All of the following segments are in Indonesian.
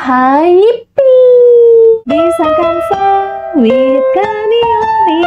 hai Bisa disangkan with kanioni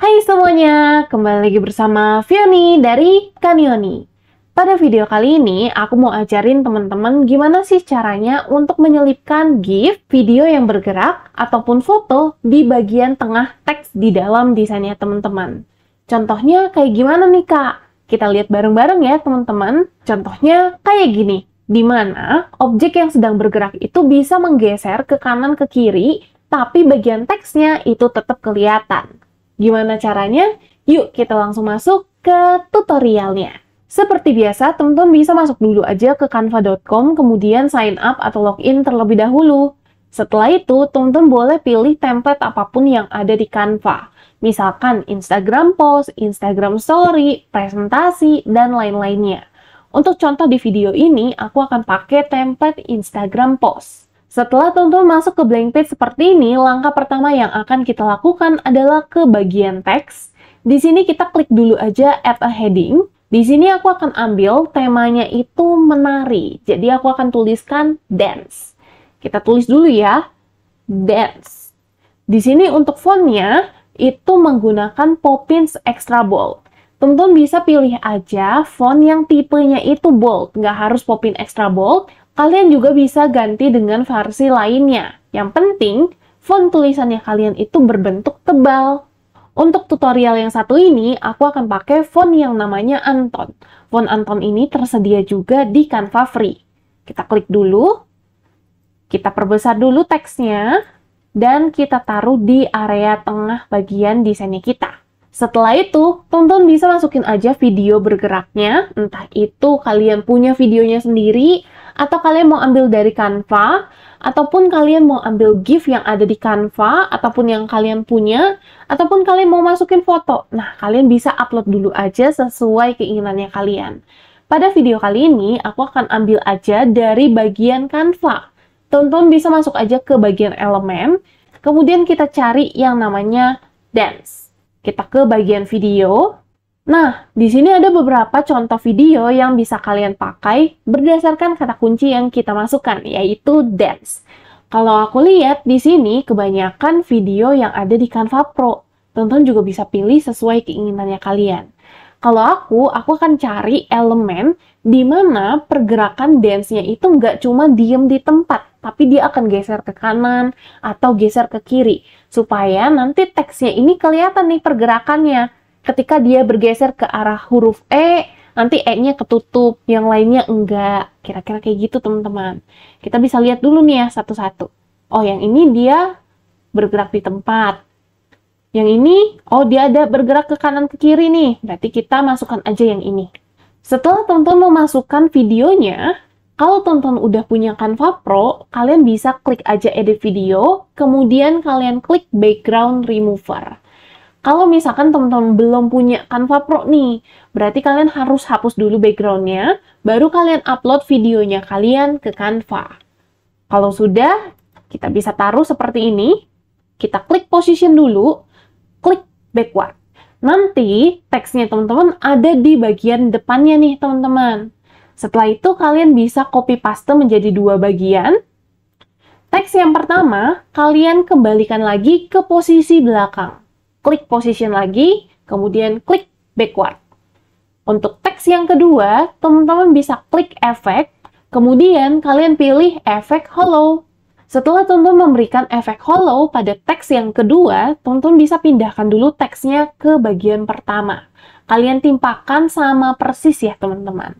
Hai semuanya, kembali lagi bersama Vioni dari Kanioni. Pada video kali ini, aku mau ajarin teman-teman gimana sih caranya untuk menyelipkan GIF, video yang bergerak, ataupun foto di bagian tengah teks di dalam desainnya teman-teman. Contohnya kayak gimana nih kak? Kita lihat bareng-bareng ya teman-teman. Contohnya kayak gini, di mana objek yang sedang bergerak itu bisa menggeser ke kanan ke kiri, tapi bagian teksnya itu tetap kelihatan. Gimana caranya? Yuk kita langsung masuk ke tutorialnya. Seperti biasa, teman-teman bisa masuk dulu aja ke canva.com, kemudian sign up atau login terlebih dahulu. Setelah itu, teman-teman boleh pilih template apapun yang ada di Canva. Misalkan Instagram post, Instagram story, presentasi, dan lain-lainnya. Untuk contoh di video ini, aku akan pakai template Instagram post. Setelah teman masuk ke blank page seperti ini, langkah pertama yang akan kita lakukan adalah ke bagian teks. Di sini kita klik dulu aja add a heading. Di sini aku akan ambil temanya itu menari. Jadi aku akan tuliskan dance. Kita tulis dulu ya. Dance. Di sini untuk fontnya itu menggunakan Popins Extra Bold. Tentu bisa pilih aja font yang tipenya itu bold, nggak harus Poppins Extra Bold. Kalian juga bisa ganti dengan versi lainnya. Yang penting, font tulisannya kalian itu berbentuk tebal. Untuk tutorial yang satu ini, aku akan pakai font yang namanya Anton. Font Anton ini tersedia juga di Canva Free. Kita klik dulu, kita perbesar dulu teksnya dan kita taruh di area tengah bagian desainnya kita. Setelah itu, tonton bisa masukin aja video bergeraknya, entah itu kalian punya videonya sendiri, atau kalian mau ambil dari Canva, ataupun kalian mau ambil GIF yang ada di Canva, ataupun yang kalian punya, ataupun kalian mau masukin foto. Nah, kalian bisa upload dulu aja sesuai keinginannya kalian. Pada video kali ini, aku akan ambil aja dari bagian Canva teman-teman bisa masuk aja ke bagian elemen, kemudian kita cari yang namanya dance. Kita ke bagian video. Nah, di sini ada beberapa contoh video yang bisa kalian pakai berdasarkan kata kunci yang kita masukkan, yaitu dance. Kalau aku lihat di sini kebanyakan video yang ada di Canva Pro. Tonton juga bisa pilih sesuai keinginannya kalian. Kalau aku, aku akan cari elemen di mana pergerakan dance-nya itu nggak cuma diem di tempat, tapi dia akan geser ke kanan atau geser ke kiri, supaya nanti teksnya ini kelihatan nih pergerakannya. Ketika dia bergeser ke arah huruf E, nanti E-nya ketutup, yang lainnya enggak. Kira-kira kayak gitu teman-teman. Kita bisa lihat dulu nih ya satu-satu. Oh yang ini dia bergerak di tempat, yang ini, oh dia ada bergerak ke kanan ke kiri nih. Berarti kita masukkan aja yang ini. Setelah teman-teman memasukkan videonya, kalau teman-teman udah punya Canva Pro, kalian bisa klik aja edit video, kemudian kalian klik background remover. Kalau misalkan teman-teman belum punya Canva Pro nih, berarti kalian harus hapus dulu backgroundnya, baru kalian upload videonya kalian ke Canva. Kalau sudah, kita bisa taruh seperti ini. Kita klik position dulu, backward. Nanti teksnya teman-teman ada di bagian depannya nih teman-teman. Setelah itu kalian bisa copy paste menjadi dua bagian. Teks yang pertama, kalian kembalikan lagi ke posisi belakang. Klik position lagi, kemudian klik backward. Untuk teks yang kedua, teman-teman bisa klik efek, kemudian kalian pilih efek hollow. Setelah Tonton memberikan efek hollow pada teks yang kedua, Tonton bisa pindahkan dulu teksnya ke bagian pertama. Kalian timpakan sama persis ya teman-teman.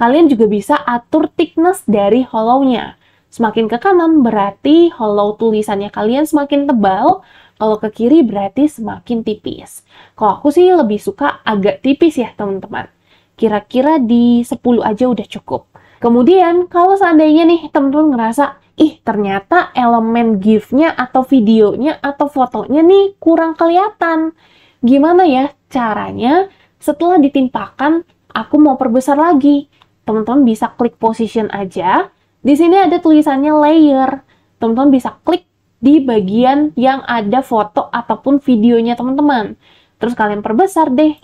Kalian juga bisa atur thickness dari hollownya. Semakin ke kanan berarti hollow tulisannya kalian semakin tebal, kalau ke kiri berarti semakin tipis. Kalau aku sih lebih suka agak tipis ya teman-teman. Kira-kira di 10 aja udah cukup. Kemudian kalau seandainya nih teman-teman ngerasa ih ternyata elemen gifnya atau videonya atau fotonya nih kurang kelihatan. Gimana ya caranya setelah ditimpakan aku mau perbesar lagi? Teman-teman bisa klik position aja. Di sini ada tulisannya layer. Teman-teman bisa klik di bagian yang ada foto ataupun videonya teman-teman. Terus kalian perbesar deh.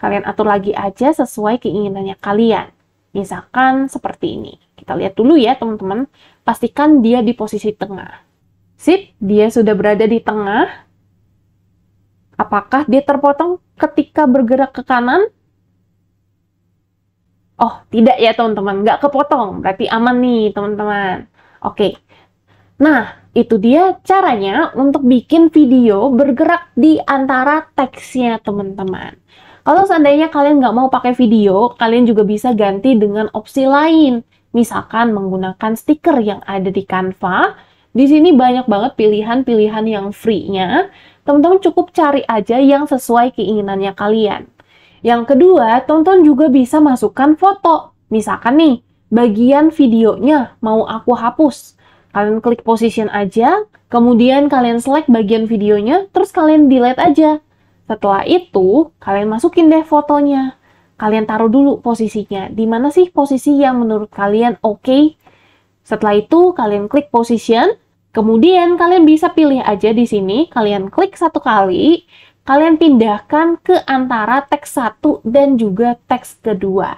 Kalian atur lagi aja sesuai keinginannya kalian. Misalkan seperti ini. Kita lihat dulu ya teman-teman pastikan dia di posisi tengah. Sip, dia sudah berada di tengah. Apakah dia terpotong ketika bergerak ke kanan? Oh, tidak ya teman-teman, nggak kepotong. Berarti aman nih teman-teman. Oke, nah itu dia caranya untuk bikin video bergerak di antara teksnya teman-teman. Kalau seandainya kalian nggak mau pakai video, kalian juga bisa ganti dengan opsi lain misalkan menggunakan stiker yang ada di Canva. Di sini banyak banget pilihan-pilihan yang free-nya. Teman-teman cukup cari aja yang sesuai keinginannya kalian. Yang kedua, teman-teman juga bisa masukkan foto. Misalkan nih, bagian videonya mau aku hapus. Kalian klik position aja, kemudian kalian select bagian videonya, terus kalian delete aja. Setelah itu, kalian masukin deh fotonya kalian taruh dulu posisinya. Di mana sih posisi yang menurut kalian oke? Okay? Setelah itu kalian klik position, kemudian kalian bisa pilih aja di sini, kalian klik satu kali, kalian pindahkan ke antara teks satu dan juga teks kedua.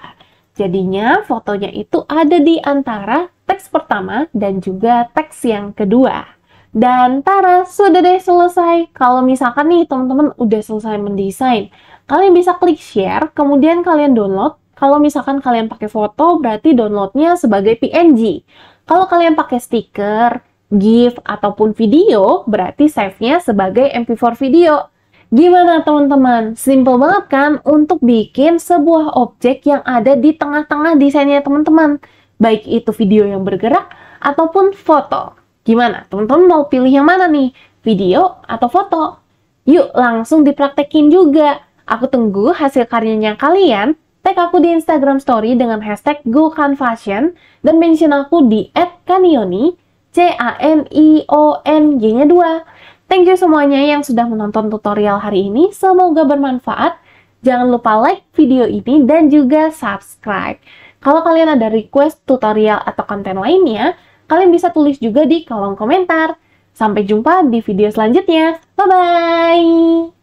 Jadinya fotonya itu ada di antara teks pertama dan juga teks yang kedua. Dan Tara sudah deh selesai. Kalau misalkan nih teman-teman udah selesai mendesain, kalian bisa klik share, kemudian kalian download. Kalau misalkan kalian pakai foto, berarti downloadnya sebagai PNG. Kalau kalian pakai stiker, GIF, ataupun video, berarti save-nya sebagai MP4 video. Gimana teman-teman? Simple banget kan untuk bikin sebuah objek yang ada di tengah-tengah desainnya teman-teman. Baik itu video yang bergerak ataupun foto. Gimana? Teman-teman mau pilih yang mana nih? Video atau foto? Yuk langsung dipraktekin juga. Aku tunggu hasil karyanya kalian. Tag aku di Instagram story dengan hashtag GoKanFashion dan mention aku di @kanioni c a n i o n g nya 2. Thank you semuanya yang sudah menonton tutorial hari ini. Semoga bermanfaat. Jangan lupa like video ini dan juga subscribe. Kalau kalian ada request tutorial atau konten lainnya, kalian bisa tulis juga di kolom komentar. Sampai jumpa di video selanjutnya. Bye-bye!